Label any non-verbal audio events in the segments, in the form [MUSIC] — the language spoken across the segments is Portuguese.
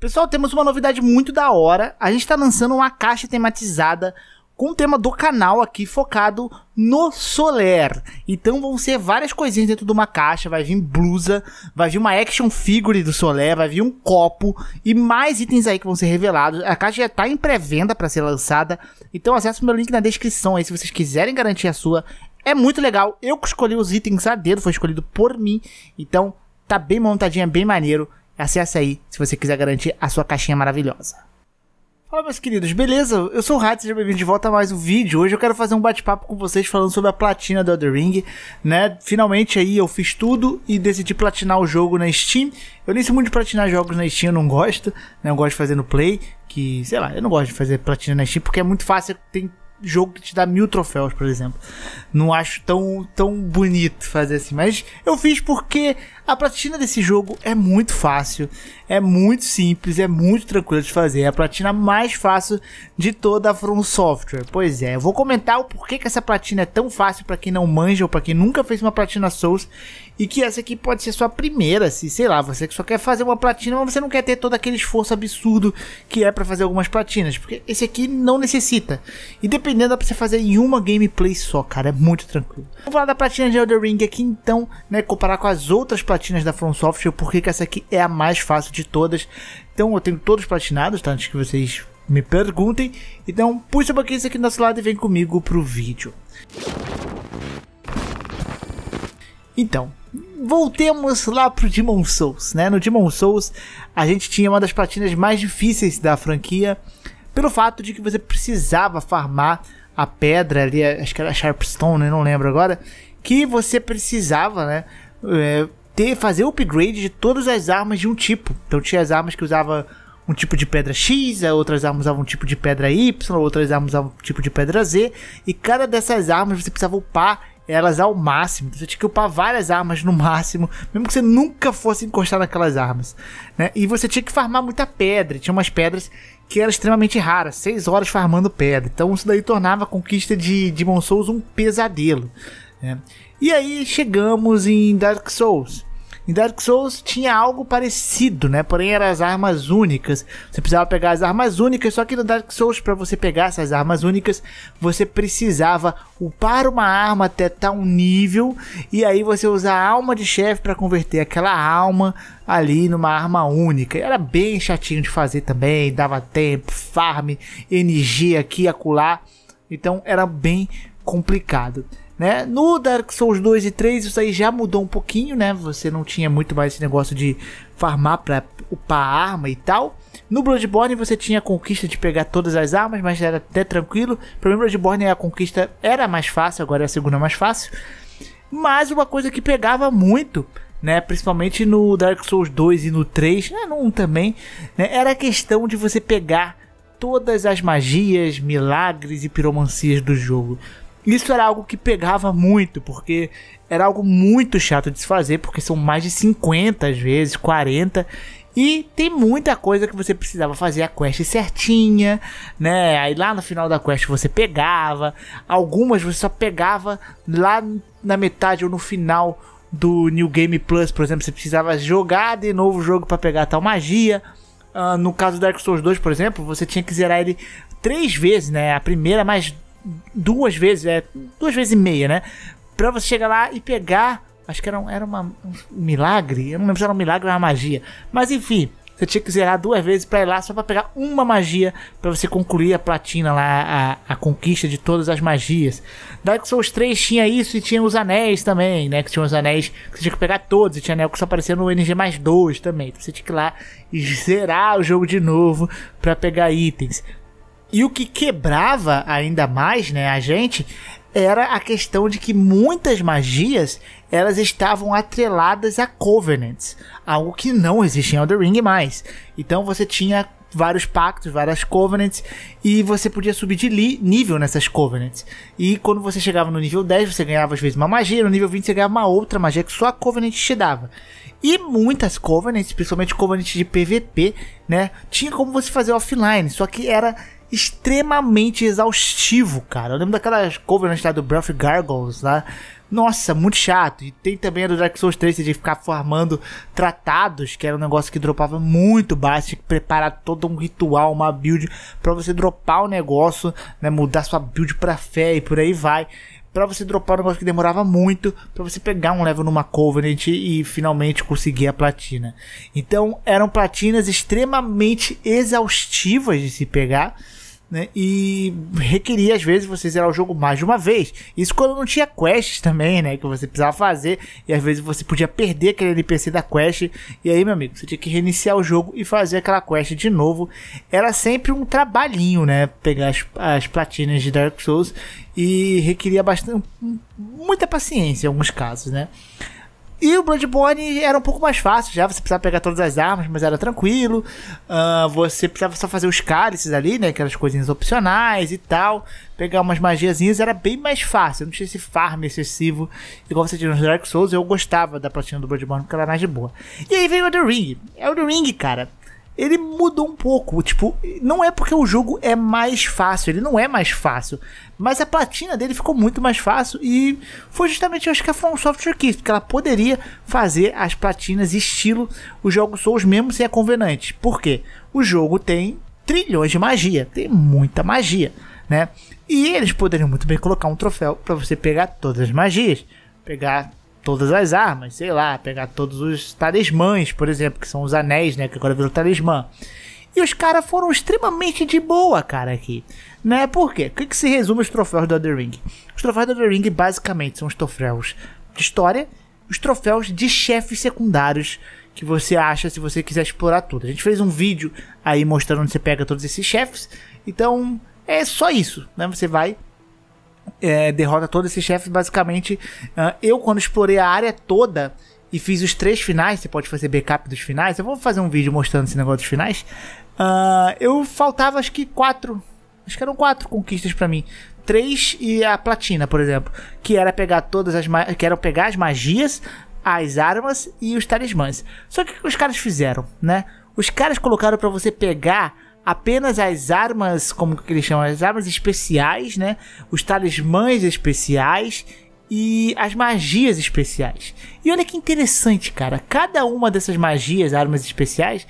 Pessoal, temos uma novidade muito da hora. A gente está lançando uma caixa tematizada com o tema do canal aqui focado no Soler. Então vão ser várias coisinhas dentro de uma caixa, vai vir blusa, vai vir uma action figure do Soler, vai vir um copo e mais itens aí que vão ser revelados. A caixa já está em pré-venda para ser lançada. Então acesse o meu link na descrição aí se vocês quiserem garantir a sua. É muito legal. Eu escolhi os itens a dedo, foi escolhido por mim. Então tá bem montadinha, bem maneiro. Acesse aí se você quiser garantir a sua caixinha maravilhosa. Fala meus queridos, beleza? Eu sou o Rato, seja bem-vindo de volta a mais um vídeo. Hoje eu quero fazer um bate-papo com vocês falando sobre a platina do Elden Ring, né? Finalmente aí eu fiz tudo e decidi platinar o jogo na Steam. Eu nem sei muito de platinar jogos na Steam, eu não gosto, né? Eu gosto de fazer no Play, que, sei lá, eu não gosto de fazer platina na Steam porque é muito fácil, tem jogo que te dá mil troféus, por exemplo. Não acho tão, tão bonito fazer assim, mas eu fiz porque a platina desse jogo é muito fácil, é muito simples, é muito tranquilo de fazer. É a platina mais fácil de toda a From Software. Pois é, eu vou comentar o porquê que essa platina é tão fácil para quem não manja ou para quem nunca fez uma platina Souls e que essa aqui pode ser sua primeira, se sei lá, você que só quer fazer uma platina, mas você não quer ter todo aquele esforço absurdo que é para fazer algumas platinas, porque esse aqui não necessita. E dependendo dá pra você fazer em uma gameplay só, cara, é muito tranquilo. Vamos falar da platina de Elder Ring aqui então, né, comparar com as outras platinas platinas da From Software, que essa aqui é a mais fácil de todas. Então eu tenho todos platinados, tá? Antes que vocês me perguntem. Então puxa um isso aqui do nosso lado e vem comigo pro vídeo. Então, voltemos lá pro Demon Souls, né? No Demon Souls a gente tinha uma das platinas mais difíceis da franquia, pelo fato de que você precisava farmar a pedra ali, acho que era Sharpstone, né? não lembro agora, que você precisava, né? É, ter, fazer o upgrade de todas as armas de um tipo. Então tinha as armas que usava um tipo de pedra X, eh, outras armas usavam um tipo de pedra Y, outras armas usavam um tipo de pedra Z, e cada dessas armas você precisava upar elas ao máximo. Você tinha que upar várias armas no máximo, mesmo que você nunca fosse encostar naquelas armas. Né? E você tinha que farmar muita pedra. Tinha umas pedras que eram extremamente raras, 6 horas farmando pedra. Então isso daí tornava a conquista de Demon Souls um pesadelo. Né? E aí chegamos em Dark Souls. Em Dark Souls tinha algo parecido, né? Porém eram as armas únicas. Você precisava pegar as armas únicas, só que no Dark Souls para você pegar essas armas únicas, você precisava upar uma arma até tal nível e aí você usar a alma de chefe para converter aquela alma ali numa arma única. Era bem chatinho de fazer também, dava tempo, farm, energia aqui acolá. Então era bem complicado. Né? No Dark Souls 2 e 3 isso aí já mudou um pouquinho, né? Você não tinha muito mais esse negócio de farmar para upar arma e tal. No Bloodborne você tinha a conquista de pegar todas as armas, mas era até tranquilo. Para mim Bloodborne é a conquista era mais fácil, agora é a segunda mais fácil. Mas uma coisa que pegava muito né, principalmente no Dark Souls 2 e no 3, né, no 1 também, né, era a questão de você pegar todas as magias, milagres e piromancias do jogo. Isso era algo que pegava muito, porque era algo muito chato de se fazer, porque são mais de 50 às vezes, 40, e tem muita coisa que você precisava fazer a quest certinha, né? Aí lá no final da quest você pegava, algumas você só pegava lá na metade ou no final do New Game Plus, por exemplo, você precisava jogar de novo o jogo para pegar tal magia. Uh, no caso do Dark Souls 2, por exemplo, você tinha que zerar ele três vezes, né? A primeira mais duas vezes, é, duas vezes e meia, né? Pra você chegar lá e pegar. Acho que era, um, era uma, um milagre. Eu não lembro se era um milagre ou uma magia. Mas enfim, você tinha que zerar duas vezes pra ir lá só pra pegar uma magia para você concluir a platina lá, a, a conquista de todas as magias. Dark Souls 3 tinha isso e tinha os anéis também, né? Que tinha os anéis que você tinha que pegar todos. E tinha anel que só aparecia no NG mais 2 também. Então você tinha que ir lá e zerar o jogo de novo para pegar itens. E o que quebrava ainda mais, né, a gente, era a questão de que muitas magias elas estavam atreladas a covenants, algo que não existe em Elden Ring mais. Então você tinha vários pactos, várias covenants e você podia subir de nível nessas covenants. E quando você chegava no nível 10, você ganhava às vezes uma magia, no nível 20 você ganhava uma outra magia que só a covenant te dava. E muitas covenants, principalmente covenants de PVP, né, tinha como você fazer offline, só que era extremamente exaustivo, cara. Eu lembro daquelas covers na do Breath Gargoyles, né? Nossa, muito chato. E tem também a do Dark Souls 3 de ficar formando tratados, que era um negócio que dropava muito baixo, tinha que preparar todo um ritual, uma build para você dropar o negócio, né, mudar sua build para fé e por aí vai. Para você dropar um negócio que demorava muito, para você pegar um level numa Covenant e finalmente conseguir a platina. Então, eram platinas extremamente exaustivas de se pegar né? E requeria, às vezes, você zerar o jogo mais de uma vez. Isso quando não tinha quests também, né? Que você precisava fazer. E às vezes você podia perder aquele NPC da quest. E aí, meu amigo, você tinha que reiniciar o jogo e fazer aquela quest de novo. Era sempre um trabalhinho, né? Pegar as, as platinas de Dark Souls. E requeria bastante, muita paciência em alguns casos, né? E o Bloodborne era um pouco mais fácil já, você precisava pegar todas as armas, mas era tranquilo. Uh, você precisava só fazer os cálices ali, né? Aquelas coisinhas opcionais e tal. Pegar umas magiazinhas era bem mais fácil. Não tinha esse farm excessivo, igual você tinha nos Dark Souls. Eu gostava da platina do Bloodborne porque ela era é mais de boa. E aí veio o The Ring. É o The Ring, cara ele mudou um pouco. Tipo, não é porque o jogo é mais fácil, ele não é mais fácil. Mas a platina dele ficou muito mais fácil e foi justamente, eu acho que a From Software quis, porque ela poderia fazer as platinas estilo os jogos Souls mesmo sem a é convenante. Por quê? O jogo tem trilhões de magia, tem muita magia, né? E eles poderiam muito bem colocar um troféu para você pegar todas as magias, pegar todas as armas, sei lá, pegar todos os talismãs, por exemplo, que são os anéis, né? Que agora virou talismã. E os caras foram extremamente de boa, cara, aqui. Né? Por quê? O que, que se resume os troféus do Elden Ring? Os troféus do Elden Ring basicamente são os troféus de história, os troféus de chefes secundários que você acha se você quiser explorar tudo. A gente fez um vídeo aí mostrando onde você pega todos esses chefes. Então, é só isso, né? Você vai é, derrota todos esses chefes. Basicamente, uh, eu quando explorei a área toda e fiz os três finais, você pode fazer backup dos finais. Eu vou fazer um vídeo mostrando esse negócio dos finais. Uh, eu faltava acho que quatro, acho que eram quatro conquistas para mim. Três e a platina, por exemplo, que era pegar todas as que eram pegar as magias, as armas e os talismãs. Só que o que os caras fizeram, né? Os caras colocaram para você pegar apenas as armas, como que eles chamam, as armas especiais, né? Os talismãs especiais e as magias especiais. E olha que interessante, cara. Cada uma dessas magias, armas especiais,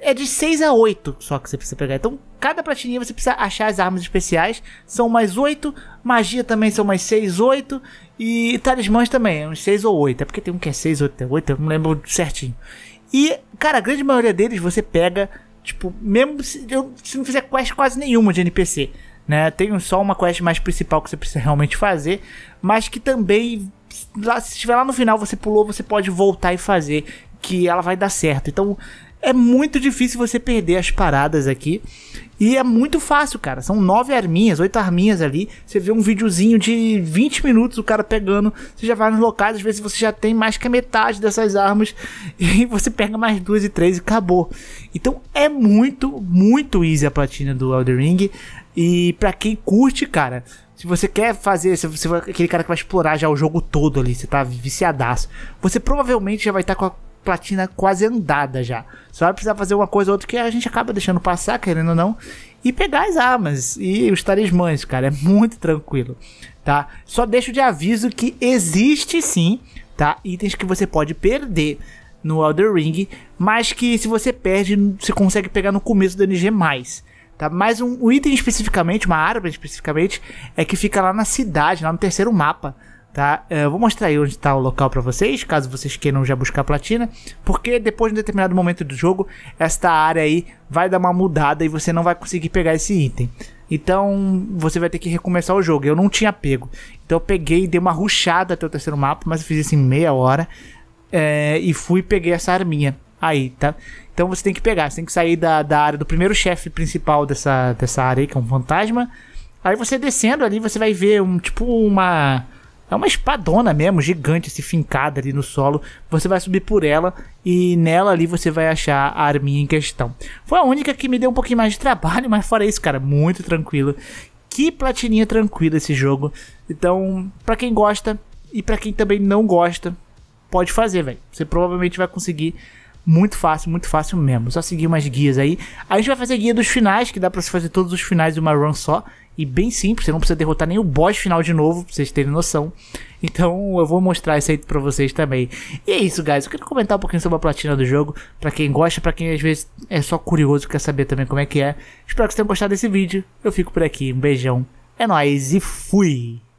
é de 6 a 8 só que você precisa pegar. Então, cada pratininha você precisa achar as armas especiais. São mais 8. Magia também são mais 6, 8. E talismãs também, uns 6 ou 8. É porque tem um que é 6, 8, 8. Eu não lembro certinho. E, cara, a grande maioria deles você pega Tipo, mesmo se, eu, se não fizer quest quase nenhuma de NPC, né? Tem só uma quest mais principal que você precisa realmente fazer, mas que também, lá, se estiver lá no final, você pulou, você pode voltar e fazer, que ela vai dar certo. Então, é muito difícil você perder as paradas aqui. E é muito fácil, cara. São nove arminhas, oito arminhas ali. Você vê um videozinho de 20 minutos, o cara pegando. Você já vai nos locais, às vezes você já tem mais que a metade dessas armas. [LAUGHS] E você pega mais duas e três e acabou. Então é muito, muito easy a platina do Elden Ring. E pra quem curte, cara, se você quer fazer, se você é aquele cara que vai explorar já o jogo todo ali, você tá viciadaço, você provavelmente já vai estar tá com a platina quase andada já. Só vai precisar fazer uma coisa ou outra que a gente acaba deixando passar, querendo ou não, e pegar as armas e os talismãs, cara. É muito tranquilo, tá? Só deixo de aviso que existe sim, tá? Itens que você pode perder no Elder Ring, mas que se você perde, você consegue pegar no começo do NG+. Tá? Mas um, um item especificamente, uma árvore especificamente, é que fica lá na cidade, lá no terceiro mapa, tá? É, eu vou mostrar aí onde está o local para vocês, caso vocês queiram já buscar platina, porque depois de um determinado momento do jogo, esta área aí vai dar uma mudada e você não vai conseguir pegar esse item. Então você vai ter que recomeçar o jogo. Eu não tinha pego, então eu peguei e dei uma ruchada até o terceiro mapa, mas eu fiz isso em meia hora é, e fui e peguei essa arminha aí, tá? Então você tem que pegar, você tem que sair da, da área do primeiro chefe principal dessa, dessa área aí, que é um fantasma. Aí você descendo ali, você vai ver um tipo uma é uma espadona mesmo, gigante, se fincada ali no solo. Você vai subir por ela e nela ali você vai achar a arminha em questão. Foi a única que me deu um pouquinho mais de trabalho, [LAUGHS] mas fora isso, cara, muito tranquilo. Que platininha tranquila esse jogo. Então, para quem gosta e para quem também não gosta, pode fazer, velho. Você provavelmente vai conseguir muito fácil, muito fácil mesmo. Só seguir umas guias aí. A gente vai fazer guia dos finais, que dá pra você fazer todos os finais de uma run só. E bem simples, você não precisa derrotar nem o boss final de novo, pra vocês terem noção. Então eu vou mostrar isso aí pra vocês também. E é isso, guys. Eu quero comentar um pouquinho sobre a platina do jogo. para quem gosta, para quem às vezes é só curioso, quer saber também como é que é. Espero que vocês tenham gostado desse vídeo. Eu fico por aqui. Um beijão. É nóis e fui!